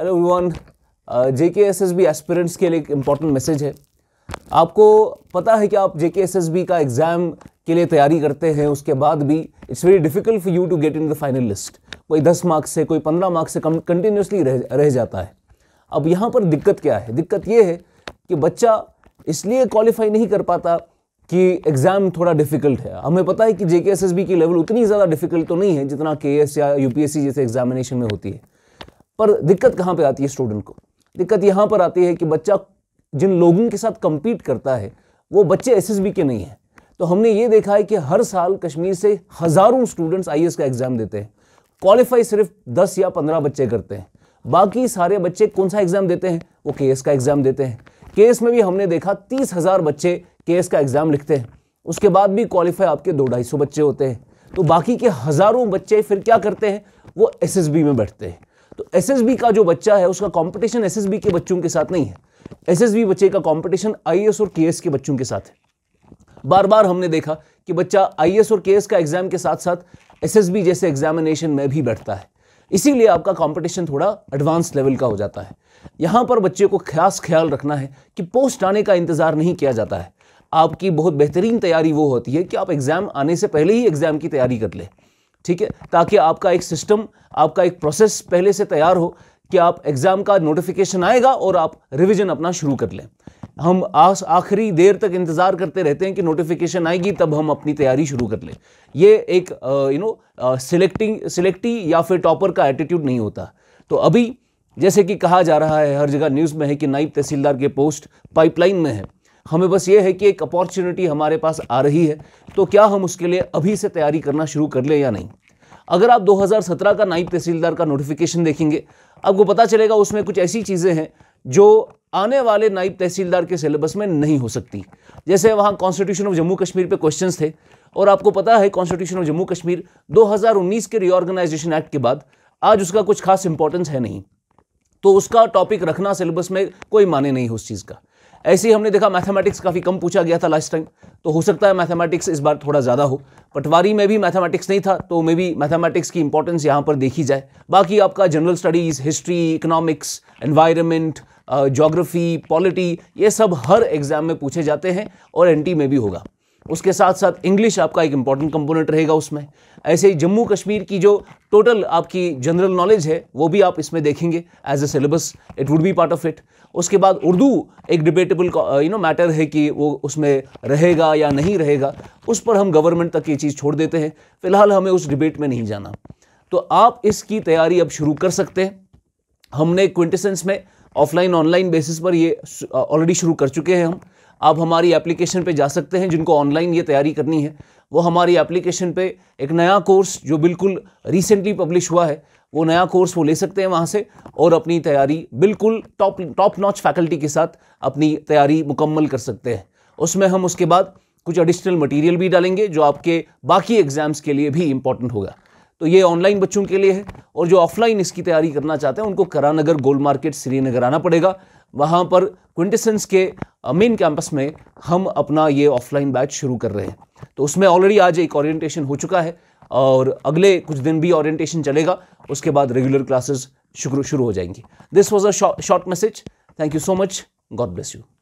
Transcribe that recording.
hello everyone be aspirants के लिए एक इम्पॉर्टेंट मैसेज है आपको पता है कि आप एस एस बी का एग्ज़ाम के लिए तैयारी करते हैं उसके बाद भी it's very difficult for you to get in the final list कोई दस मार्क्स से कोई पंद्रह मार्क्स से कंटिन्यूसली रह, रह जाता है अब यहाँ पर दिक्कत क्या है दिक्कत ये है कि बच्चा इसलिए क्वालिफाई नहीं कर पाता कि एग्ज़ाम थोड़ा डिफिकल्ट है हमें पता है कि जे की लेवल उतनी ज़्यादा डिफिकल्ट तो नहीं है जितना के या सी जैसे एग्जामिनेशन में होती है पर दिक्कत कहाँ पर आती है स्टूडेंट को दिक्कत यहाँ पर आती है कि बच्चा जिन लोगों के साथ कम्पीट करता है वो बच्चे एस के नहीं हैं तो हमने ये देखा है कि हर साल कश्मीर से हज़ारों स्टूडेंट्स आई का एग्ज़ाम देते हैं क्वालिफाई सिर्फ दस या पंद्रह बच्चे करते हैं बाकी सारे बच्चे कौन सा एग्ज़ाम देते हैं वो के का एग्ज़ाम देते हैं के में भी हमने देखा तीस हज़ार बच्चे के का एग्ज़ाम लिखते हैं उसके बाद भी क्वालिफाई आपके दो ढाई सौ बच्चे होते हैं तो बाकी के हज़ारों बच्चे फिर क्या करते हैं वो एसएसबी में बैठते हैं एसएसबी का जो बच्चा है उसका कंपटीशन एसएसबी के बच्चों के साथ नहीं है एसएसबी बच्चे का कंपटीशन आईएएस और केएस के बच्चों के साथ है बार बार हमने देखा कि बच्चा आईएएस और केएस का एग्जाम के साथ साथ एसएसबी जैसे एग्जामिनेशन में भी बैठता है इसीलिए आपका कॉम्पिटिशन थोड़ा एडवांस लेवल का हो जाता है यहाँ पर बच्चे को खास ख्याल रखना है कि पोस्ट आने का इंतज़ार नहीं किया जाता है आपकी बहुत बेहतरीन तैयारी वो होती है कि आप एग्ज़ाम आने से पहले ही एग्ज़ाम की तैयारी कर लें ठीक है ताकि आपका एक सिस्टम आपका एक प्रोसेस पहले से तैयार हो कि आप एग्ज़ाम का नोटिफिकेशन आएगा और आप रिविज़न अपना शुरू कर लें हम आस आखिरी देर तक इंतज़ार करते रहते हैं कि नोटिफिकेशन आएगी तब हम अपनी तैयारी शुरू कर लें ये एक यू नो सिलेक्टिंग सिलेक्टी या फिर टॉपर का एटीट्यूड नहीं होता तो अभी जैसे कि कहा जा रहा है हर जगह न्यूज़ में है कि नाइब तहसीलदार के पोस्ट पाइपलाइन में है हमें बस ये है कि एक अपॉर्चुनिटी हमारे पास आ रही है तो क्या हम उसके लिए अभी से तैयारी करना शुरू कर ले या नहीं अगर आप 2017 का नाइब तहसीलदार का नोटिफिकेशन देखेंगे आपको पता चलेगा उसमें कुछ ऐसी चीज़ें हैं जो आने वाले नाइब तहसीलदार के सिलेबस में नहीं हो सकती जैसे वहाँ कॉन्स्टिट्यूशन ऑफ जम्मू कश्मीर पे क्वेश्चंस थे और आपको पता है कॉन्स्टिट्यूशन ऑफ जम्मू कश्मीर 2019 के रिओर्गेनाइजेशन एक्ट के बाद आज उसका कुछ खास इंपॉर्टेंस है नहीं तो उसका टॉपिक रखना सिलेबस में कोई माने नहीं उस चीज़ का ऐसे ही हमने देखा मैथमेटिक्स काफ़ी कम पूछा गया था लास्ट टाइम तो हो सकता है मैथमेटिक्स इस बार थोड़ा ज़्यादा हो पटवारी में भी मैथमेटिक्स नहीं था तो मे भी मैथमेटिक्स की इंपॉर्टेंस यहाँ पर देखी जाए बाकी आपका general studies history economics environment geography polity ये सब हर एग्ज़ाम में पूछे जाते हैं और एन में भी होगा उसके साथ साथ इंग्लिश आपका एक इम्पॉर्टेंट कंपोनेंट रहेगा उसमें ऐसे ही जम्मू कश्मीर की जो टोटल आपकी जनरल नॉलेज है वो भी आप इसमें देखेंगे as a syllabus it would be part of it उसके बाद उर्दू एक डिबेटेबल यू नो मैटर है कि वो उसमें रहेगा या नहीं रहेगा उस पर हम गवर्नमेंट तक ये चीज़ छोड़ देते हैं फिलहाल हमें उस डिबेट में नहीं जाना तो आप इसकी तैयारी अब शुरू कर सकते हैं हमने क्विंटेसेंस में ऑफलाइन ऑनलाइन बेसिस पर ये ऑलरेडी uh, शुरू कर चुके हैं हम आप हमारी एप्लीकेशन पे जा सकते हैं जिनको ऑनलाइन ये तैयारी करनी है वो हमारी एप्लीकेशन पे एक नया कोर्स जो बिल्कुल रिसेंटली पब्लिश हुआ है वो नया कोर्स वो ले सकते हैं वहाँ से और अपनी तैयारी बिल्कुल टॉप टॉप नॉच फैकल्टी के साथ अपनी तैयारी मुकम्मल कर सकते हैं उसमें हम उसके बाद कुछ एडिशनल मटेरियल भी डालेंगे जो आपके बाकी एग्जाम्स के लिए भी इम्पॉर्टेंट होगा तो ये ऑनलाइन बच्चों के लिए है और जो ऑफलाइन इसकी तैयारी करना चाहते हैं उनको करानगर गोल्ड मार्केट श्रीनगर आना पड़ेगा वहाँ पर क्विंटेसेंस के मेन कैंपस में हम अपना ये ऑफलाइन बैच शुरू कर रहे हैं तो उसमें ऑलरेडी आज एक ओरिएंटेशन हो चुका है और अगले कुछ दिन भी ओरिएंटेशन चलेगा उसके बाद रेगुलर क्लासेस शुरू शुरू हो जाएंगी this was a short message thank you so much God bless you